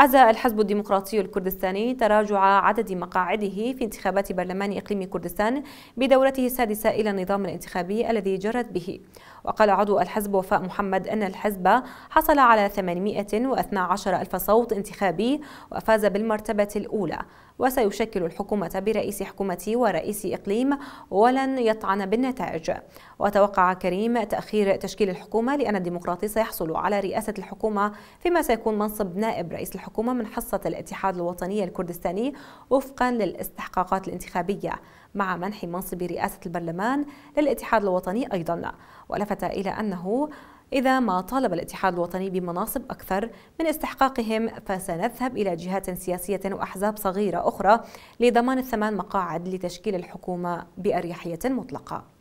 عزا الحزب الديمقراطي الكردستاني تراجع عدد مقاعده في انتخابات برلمان إقليم كردستان بدورته السادسة إلى النظام الانتخابي الذي جرت به وقال عضو الحزب وفاء محمد أن الحزب حصل على 812 ألف صوت انتخابي وفاز بالمرتبة الأولى وسيشكل الحكومة برئيس حكومة ورئيس إقليم ولن يطعن بالنتائج وتوقع كريم تأخير تشكيل الحكومة لأن الديمقراطي سيحصل على رئاسة الحكومة فيما سيكون منصب نائب رئيس الحكومة الحكومة من حصة الاتحاد الوطني الكردستاني وفقا للاستحقاقات الانتخابية مع منح منصب رئاسة البرلمان للاتحاد الوطني أيضا ولفت إلى أنه إذا ما طالب الاتحاد الوطني بمناصب أكثر من استحقاقهم فسنذهب إلى جهات سياسية وأحزاب صغيرة أخرى لضمان الثمان مقاعد لتشكيل الحكومة بأريحية مطلقة